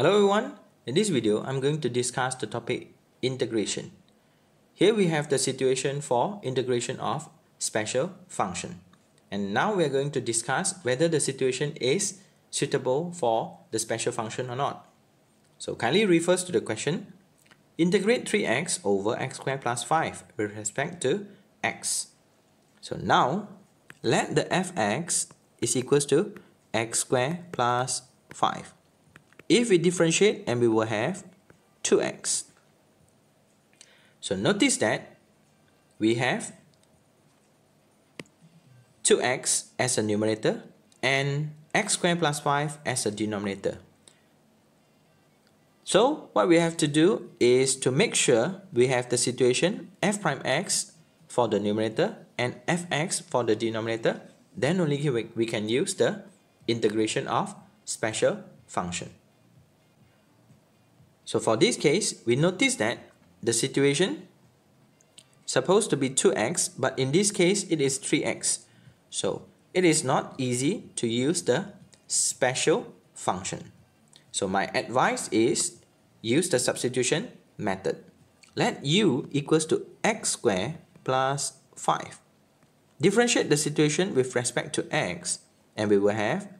Hello everyone, in this video I'm going to discuss the topic integration. Here we have the situation for integration of special function. And now we are going to discuss whether the situation is suitable for the special function or not. So kindly refers to the question. Integrate 3x over x squared plus 5 with respect to x. So now let the fx is equals to x squared plus 5 if we differentiate and we will have 2x. So notice that we have 2x as a numerator and x squared plus 5 as a denominator. So what we have to do is to make sure we have the situation f prime x for the numerator and fx for the denominator. Then only we can use the integration of special function. So for this case, we notice that the situation supposed to be 2x, but in this case it is 3x. So it is not easy to use the special function. So my advice is use the substitution method. Let u equals to x squared plus 5. Differentiate the situation with respect to x and we will have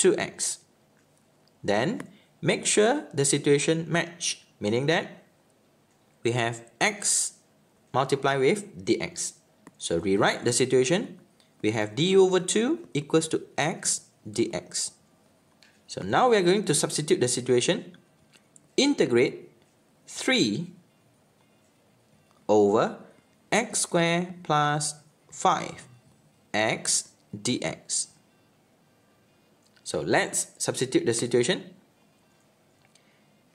2x. Then Make sure the situation match, meaning that we have x multiplied with dx. So rewrite the situation. We have d over 2 equals to x dx. So now we are going to substitute the situation. Integrate 3 over x squared plus 5 x dx. So let's substitute the situation.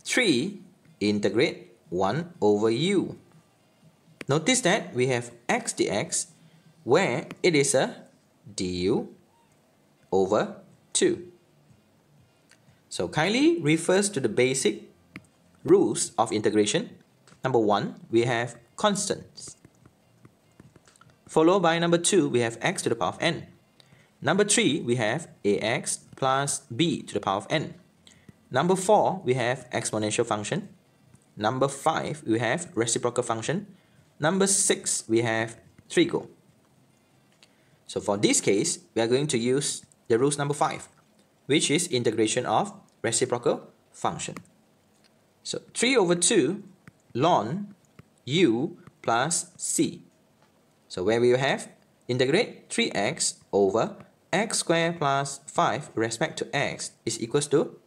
3. Integrate 1 over u. Notice that we have x dx where it is a du over 2. So kindly refers to the basic rules of integration. Number 1, we have constants. Followed by number 2, we have x to the power of n. Number 3, we have ax plus b to the power of n. Number 4, we have exponential function. Number 5, we have reciprocal function. Number 6, we have trigo. So for this case, we are going to use the rules number 5, which is integration of reciprocal function. So 3 over 2 ln u plus c. So where we have integrate 3x over x squared plus 5 respect to x is equals to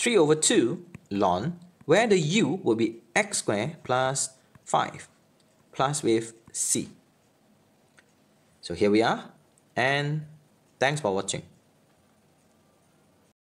3 over 2 ln, where the u will be x squared plus 5 plus with c. So here we are and thanks for watching.